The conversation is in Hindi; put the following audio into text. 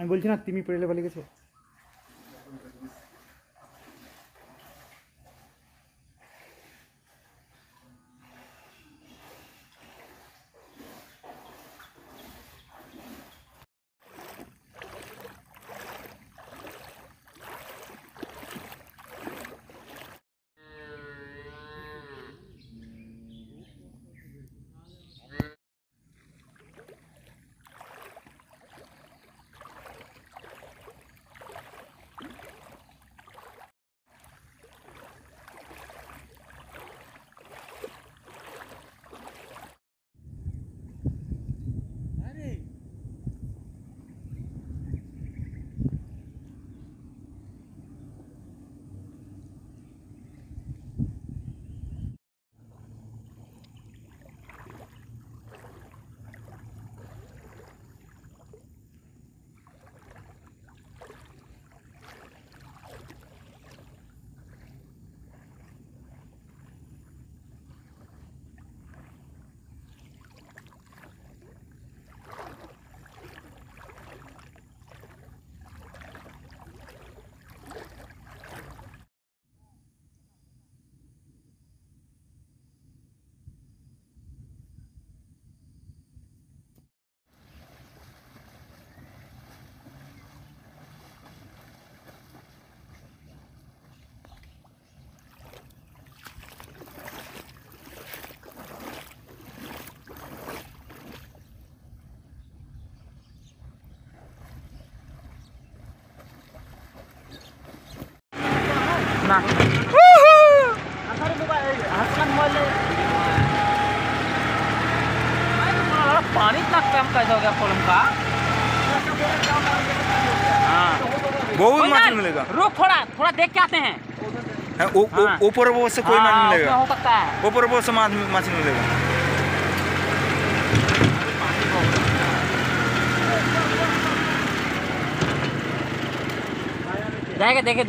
আমি বলছি না তিমি পেরেলে বলে গেছে पानी इतना कम कैसे हो गया कोलम का बहुत हाँ। माछी मिलेगा रुक थोड़ा थोड़ा देख के आते हैं हाँ, हाँ। ऊपर वो से कोई माछ मिलेगा ऊपर वो से माछी मिलेगा जाएगा देखे देखे